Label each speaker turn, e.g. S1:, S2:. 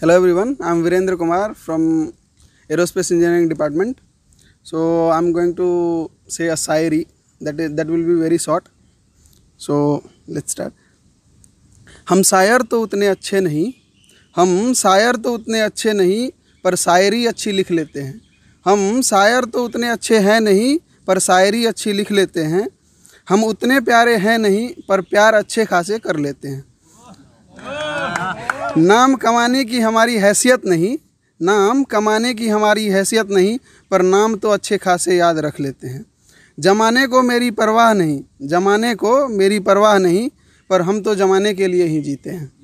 S1: Hello everyone, I am Virendra Kumar from Aerospace Engineering Department. So I am going to say a shayari that is, that will be very short. So let's start. हम शायर तो उतने अच्छे नहीं हम शायर तो उतने अच्छे नहीं पर शायरी अच्छी लिख लेते हैं हम शायर तो उतने अच्छे हैं नहीं पर शायरी अच्छी लिख लेते हैं हम उतने प्यारे हैं नहीं पर प्यार अच्छे खासे कर लेते हैं नाम कमाने की हमारी हैसियत नहीं नाम कमाने की हमारी हैसियत नहीं पर नाम तो अच्छे खासे याद रख लेते हैं जमाने को मेरी परवाह नहीं जमाने को मेरी परवाह नहीं पर हम तो जमाने के लिए ही जीते हैं